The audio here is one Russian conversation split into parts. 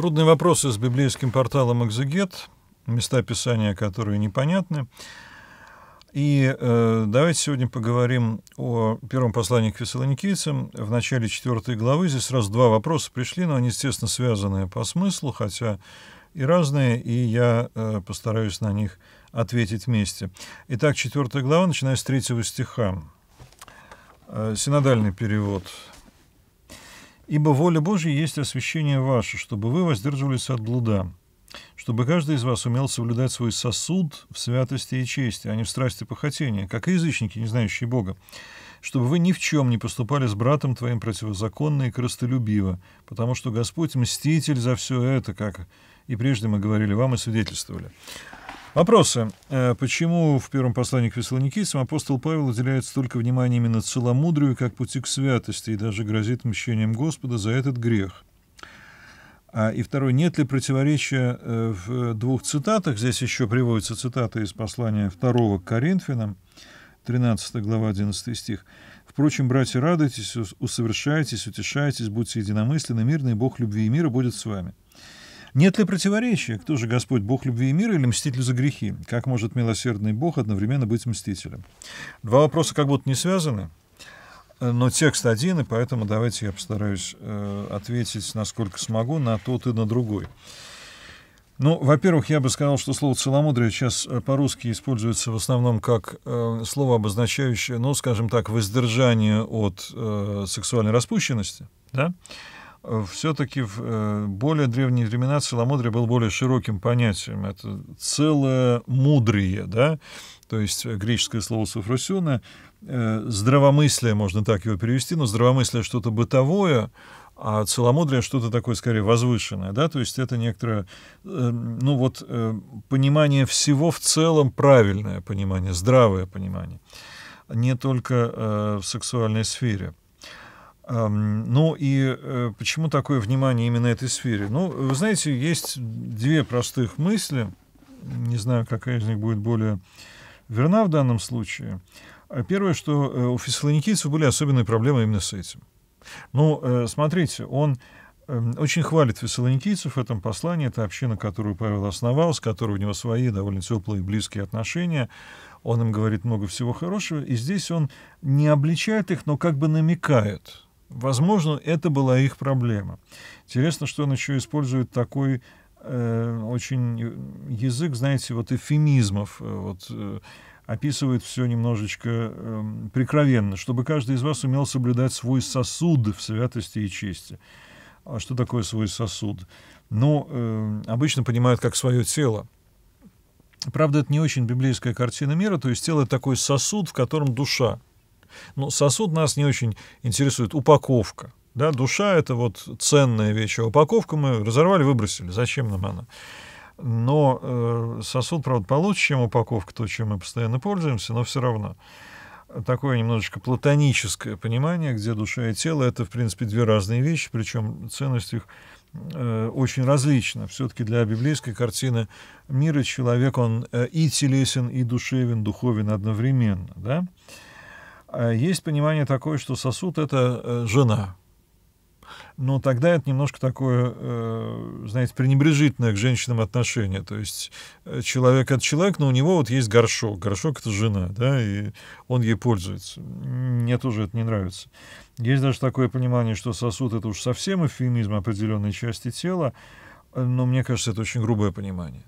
Трудные вопросы с библейским порталом «Экзегет», места писания, которые непонятны. И э, давайте сегодня поговорим о первом послании к фессалоникийцам. В начале четвертой главы здесь сразу два вопроса пришли, но они, естественно, связаны по смыслу, хотя и разные, и я э, постараюсь на них ответить вместе. Итак, четвертая глава, начиная с третьего стиха. Э, синодальный перевод – Ибо воля Божья есть освящение ваше, чтобы вы воздерживались от блуда, чтобы каждый из вас умел соблюдать свой сосуд в святости и чести, а не в страсти похотения, как и язычники, не знающие Бога, чтобы вы ни в чем не поступали с братом твоим противозаконно и крестолюбиво, потому что Господь мститель за все это, как и прежде мы говорили вам и свидетельствовали. Вопросы. Э, почему в первом послании к Фессалоникийцам апостол Павел уделяет столько внимания именно целомудрию, как пути к святости, и даже грозит мщением Господа за этот грех? А, и второй, нет ли противоречия э, в двух цитатах? Здесь еще приводится цитата из послания 2 к Коринфянам, 13 глава, 11 стих. «Впрочем, братья, радуйтесь, усовершайтесь, утешайтесь, будьте единомысленны, мирны, и Бог любви и мира будет с вами». Нет ли противоречия? Кто же Господь, Бог любви и мира или мститель за грехи? Как может милосердный Бог одновременно быть мстителем? Два вопроса как будто не связаны, э, но текст один, и поэтому давайте я постараюсь э, ответить, насколько смогу, на тот и на другой. Ну, во-первых, я бы сказал, что слово «целомудрие» сейчас э, по-русски используется в основном как э, слово, обозначающее, ну, скажем так, воздержание от э, сексуальной распущенности, да? все-таки в э, более древние времена целомудрие было более широким понятием. Это целое мудрие, да, то есть э, греческое слово суфросюна, э, здравомыслие, можно так его перевести, но здравомыслие что-то бытовое, а целомудрие что-то такое, скорее, возвышенное, да, то есть это некоторое, ну вот, понимание всего в целом правильное понимание, здравое понимание, а не только в сексуальной сфере. Ну и э, почему такое внимание именно этой сфере? Ну, вы знаете, есть две простых мысли. Не знаю, какая из них будет более верна в данном случае. А первое, что э, у фессалоникийцев были особенные проблемы именно с этим. Ну, э, смотрите, он эм, очень хвалит фессалоникийцев в этом послании. Это община, которую Павел основал, с которой у него свои довольно теплые и близкие отношения. Он им говорит много всего хорошего. И здесь он не обличает их, но как бы намекает – Возможно, это была их проблема. Интересно, что он еще использует такой э, очень э, язык, знаете, вот эфемизмов, э, вот э, описывает все немножечко э, прикровенно, чтобы каждый из вас умел соблюдать свой сосуд в святости и чести. А что такое свой сосуд? Ну, э, обычно понимают как свое тело. Правда, это не очень библейская картина мира, то есть тело — это такой сосуд, в котором душа. Но ну, сосуд нас не очень интересует. Упаковка. Да, душа — это вот ценная вещь, а упаковку мы разорвали, выбросили. Зачем нам она? Но э, сосуд, правда, получше, чем упаковка, то, чем мы постоянно пользуемся, но все равно. Такое немножечко платоническое понимание, где душа и тело — это, в принципе, две разные вещи, причем ценность их э, очень различна. Все-таки для библейской картины мира человек, он э, и телесен, и душевен, духовен одновременно. Да? А есть понимание такое, что сосуд — это э, жена. Но тогда это немножко такое, э, знаете, пренебрежительное к женщинам отношение. То есть э, человек от человек, но у него вот есть горшок. Горшок — это жена, да, и он ей пользуется. Мне тоже это не нравится. Есть даже такое понимание, что сосуд — это уж совсем эвфемизм определенной части тела, но мне кажется, это очень грубое понимание.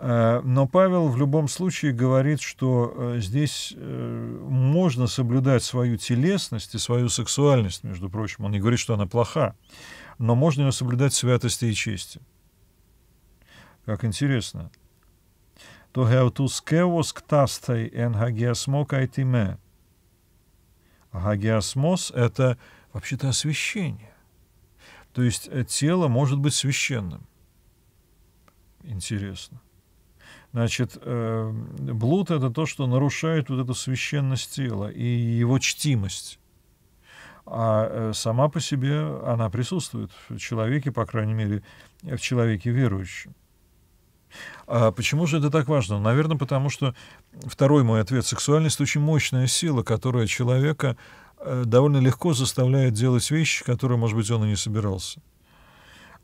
Э, но Павел в любом случае говорит, что э, здесь э, можно соблюдать свою телесность и свою сексуальность, между прочим. Он не говорит, что она плоха, но можно ее соблюдать святости и чести. Как интересно. То геотус кевос ктастай эн хагиасмо кайтиме. А Гагиасмос — это вообще-то освящение. То есть тело может быть священным. Интересно. Значит, э, блуд — это то, что нарушает вот эту священность тела и его чтимость. А э, сама по себе она присутствует в человеке, по крайней мере, в человеке верующем. А почему же это так важно? Наверное, потому что второй мой ответ — сексуальность — очень мощная сила, которая человека э, довольно легко заставляет делать вещи, которые, может быть, он и не собирался.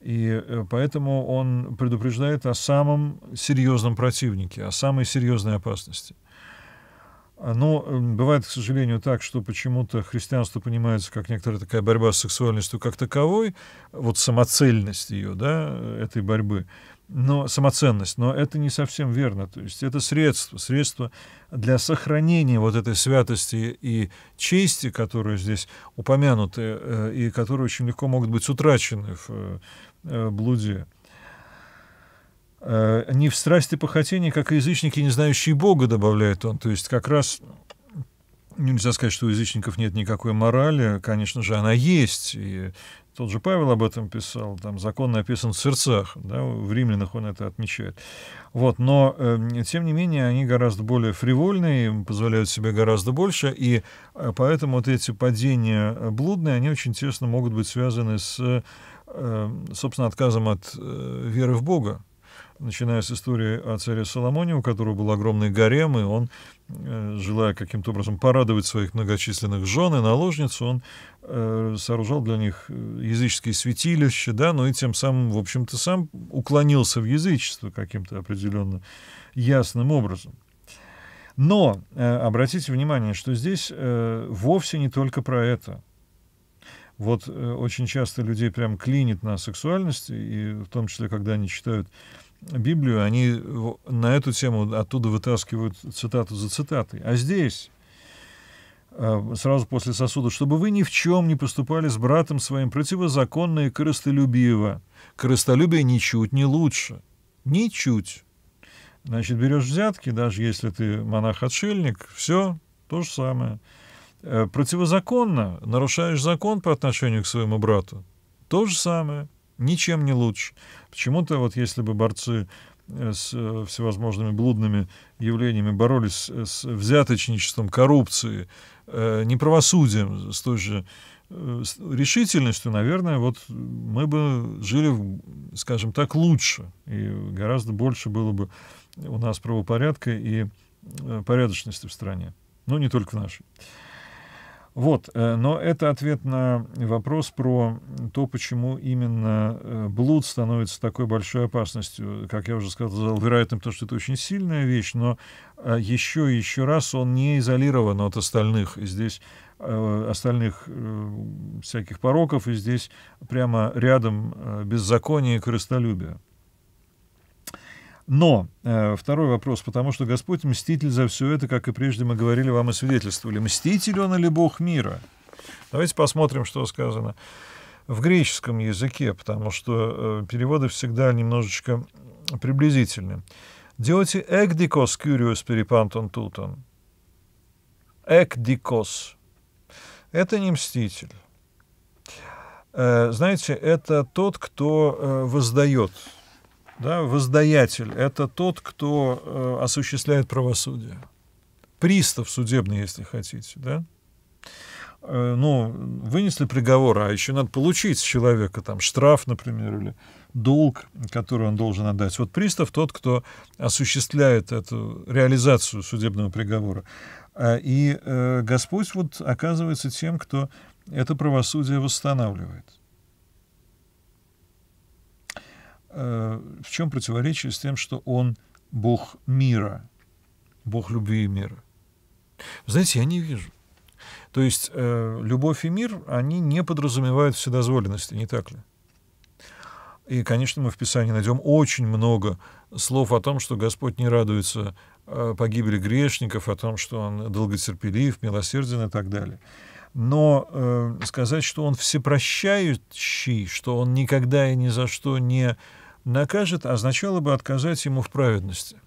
И э, поэтому он предупреждает о самом серьезном противнике, о самой серьезной опасности. А, но бывает, к сожалению, так, что почему-то христианство понимается как некоторая такая борьба с сексуальностью как таковой, вот самоцельность ее, да, этой борьбы, но самоценность, но это не совсем верно. То есть это средство, средство для сохранения вот этой святости и чести, которые здесь упомянуты, э, и которые очень легко могут быть утрачены в, э, э, блуде. Э, «Не в страсти похотения, как и язычники, не знающие Бога», добавляет он. То есть как раз ну, нельзя сказать, что у язычников нет никакой морали. Конечно же, она есть. И тот же Павел об этом писал, там закон написан в сердцах, да, в римлянах он это отмечает. Вот, но, э, тем не менее, они гораздо более фривольные, позволяют себе гораздо больше, и э, поэтому вот эти падения э, блудные, они очень тесно могут быть связаны с, э, собственно, отказом от э, веры в Бога начиная с истории о царе Соломоне, у которого был огромный гарем, и он, э, желая каким-то образом порадовать своих многочисленных жен и наложниц, он э, сооружал для них э, языческие святилища, да, но ну и тем самым, в общем-то, сам уклонился в язычество каким-то определенно ясным образом. Но обратите внимание, что здесь вовсе не только про это – вот э, очень часто людей прям клинит на сексуальность, и в том числе, когда они читают Библию, они э, на эту тему оттуда вытаскивают цитату за цитатой. А здесь э, сразу после сосуда, чтобы вы ни в чем не поступали с братом своим противозаконно и корыстолюбиво. Корыстолюбие ничуть не лучше. Ничуть. Значит, берешь взятки, даже если ты монах-отшельник, все то же самое. Э, противозаконно нарушаешь закон по отношению к своему брату. То же самое, ничем не лучше. Почему-то вот если бы борцы э, с э, всевозможными блудными явлениями боролись с взяточничеством, коррупцией, неправосудием, с той же решительностью, наверное, вот мы бы жили, скажем так, лучше. И гораздо больше было бы у нас правопорядка и порядочности в стране. Но ну, не только в нашей. Вот, э, но это ответ на вопрос про то, почему именно э, блуд становится такой большой опасностью. Как я уже сказал, вероятно, потому что это очень сильная вещь, но э, еще и еще раз он не изолирован от остальных. И здесь остальных всяких пороков, и здесь прямо рядом беззаконие и крыстолюбие. Но э, второй вопрос, потому что Господь мститель за все это, как и прежде мы говорили вам и свидетельствовали. Мститель он или Бог мира? Давайте посмотрим, что сказано в греческом языке, потому что э, переводы всегда немножечко приблизительны. Диоти экдикос кюриус перепантон тутон. Экдикос. Это не мститель. Э, знаете, это тот, кто воздает да, воздаятель — это тот, кто э, осуществляет правосудие. Пристав судебный, если хотите. Да? Э, ну, вынесли приговор, а еще надо получить с человека там, штраф, например, или долг, который он должен отдать. Вот пристав тот, кто осуществляет эту реализацию судебного приговора. А, и э, Господь вот оказывается тем, кто это правосудие восстанавливает. Э, в чем противоречие с тем, что он Бог мира, Бог любви и мира? Знаете, я не вижу. То есть э, любовь и мир, они не подразумевают вседозволенности, не так ли? И, конечно, мы в Писании найдем очень много слов о том, что Господь не радуется э, погибели грешников, о том, что Он долготерпелив, милосерден и так далее. Но э, сказать, что Он всепрощающий, что Он никогда и ни за что не э, Накажет означало бы отказать ему в праведности.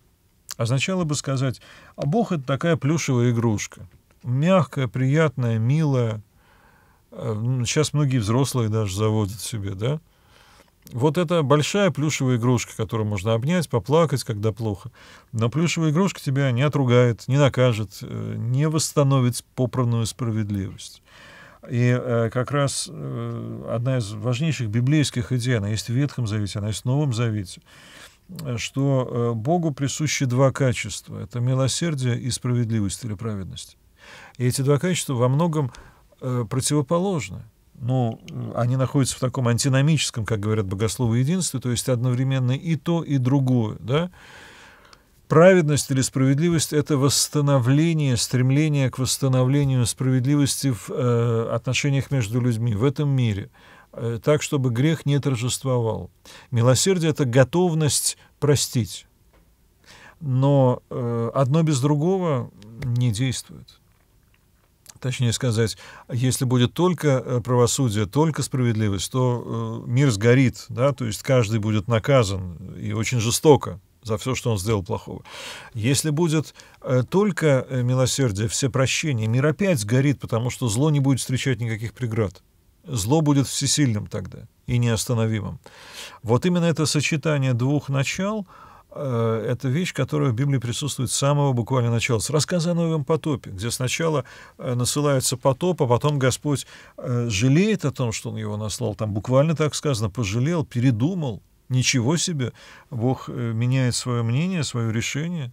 Означало бы сказать, а Бог — это такая плюшевая игрушка. Мягкая, приятная, милая. Сейчас э, многие взрослые даже заводят себе, да? Вот это большая плюшевая игрушка, которую можно обнять, поплакать, когда плохо. Но плюшевая игрушка тебя не отругает, не накажет, э, не восстановит попранную справедливость. И э, как раз э, одна из важнейших библейских идей, она есть в Ветхом Завете, она есть в Новом Завете, э, что э, Богу присущи два качества. Это милосердие и справедливость или праведность. И эти два качества во многом э, противоположны. Ну, они находятся в таком антиномическом, как говорят богословы, единстве, то есть одновременно и то, и другое, да, Праведность или справедливость – это восстановление, стремление к восстановлению справедливости в э, отношениях между людьми в этом мире, э, так, чтобы грех не торжествовал. Милосердие – это готовность простить. Но э, одно без другого не действует. Точнее сказать, если будет только э, правосудие, только справедливость, то э, мир сгорит, да, то есть каждый будет наказан и очень жестоко за все, что он сделал плохого. Если будет э, только э, милосердие, все прощения, мир опять сгорит, потому что зло не будет встречать никаких преград. Зло будет всесильным тогда и неостановимым. Вот именно это сочетание двух начал э, — это вещь, которая в Библии присутствует с самого буквально начала. С рассказа о новом потопе, где сначала насылается потоп, а потом Господь жалеет о том, что Он его наслал. Там буквально так сказано, пожалел, передумал, Ничего себе! Бог э, меняет свое мнение, свое решение.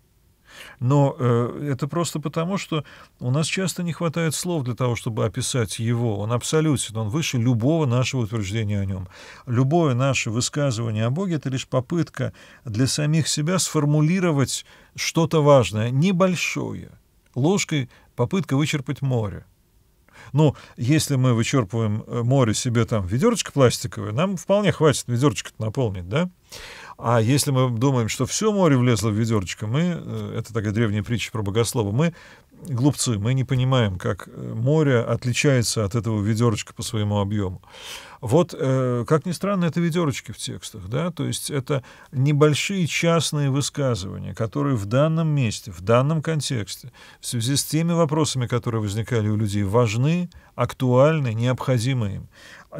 Но э, это просто потому, что у нас часто не хватает слов для того, чтобы описать его. Он абсолютен, он выше любого нашего утверждения о нем. Любое наше высказывание о Боге — это лишь попытка для самих себя сформулировать что-то важное, небольшое. Ложкой попытка вычерпать море. Ну, если мы вычерпываем э, море себе там ведерочко пластиковое, нам вполне хватит ведерочко наполнить, да? А если мы думаем, что все море влезло в ведерочко, мы, э, это такая древняя притча про богослова, мы глупцы, мы не понимаем, как э, море отличается от этого ведерочка по своему объему. Вот, э, как ни странно, это ведерочки в текстах, да, то есть это небольшие частные высказывания, которые в данном месте, в данном контексте, в связи с теми вопросами, которые возникали у людей, важны, актуальны, необходимы им.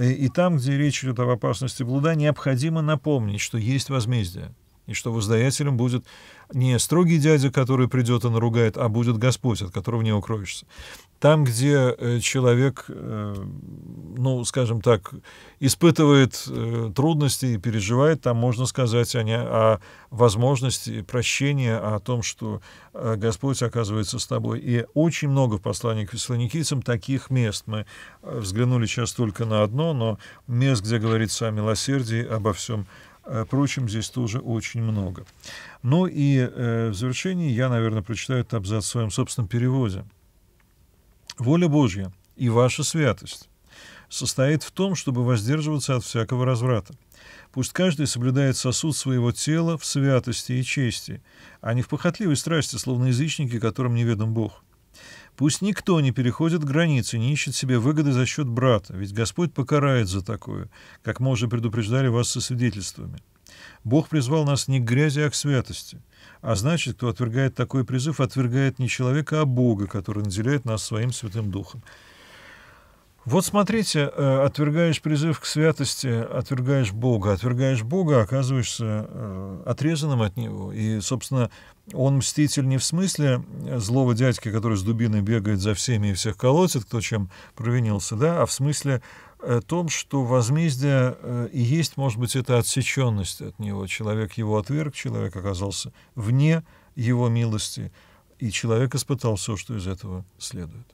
И, и там, где речь идет об опасности блуда, необходимо напомнить, что есть возмездие, и что воздаятелем будет не строгий дядя, который придет и наругает, а будет Господь, от которого не укроешься. Там, где э, человек, э, ну, скажем так, испытывает э, трудности и переживает, там можно сказать о, не, о возможности прощения, о том, что Господь оказывается с тобой. И очень много в послании к фессалоникийцам таких мест. Мы взглянули сейчас только на одно, но мест, где говорится о милосердии, обо всем Э, впрочем, здесь тоже очень много. Ну и э, в завершении я, наверное, прочитаю этот абзац в своем собственном переводе. «Воля Божья и ваша святость состоит в том, чтобы воздерживаться от всякого разврата. Пусть каждый соблюдает сосуд своего тела в святости и чести, а не в похотливой страсти, словно язычники, которым неведом Бог. Пусть никто не переходит границы, не ищет себе выгоды за счет брата, ведь Господь покарает за такое, как мы уже предупреждали вас со свидетельствами. Бог призвал нас не к грязи, а к святости. А значит, кто отвергает такой призыв, отвергает не человека, а Бога, который наделяет нас своим Святым Духом. Вот смотрите, э, отвергаешь призыв к святости, отвергаешь Бога. Отвергаешь Бога, оказываешься э, отрезанным от Него. И, собственно, он мститель не в смысле э, злого дядьки, который с дубиной бегает за всеми и всех колотит, кто чем провинился, да, а в смысле том, что возмездие и есть, может быть, это отсеченность от него. Человек его отверг, человек оказался вне его милости, и человек испытал все, что из этого следует.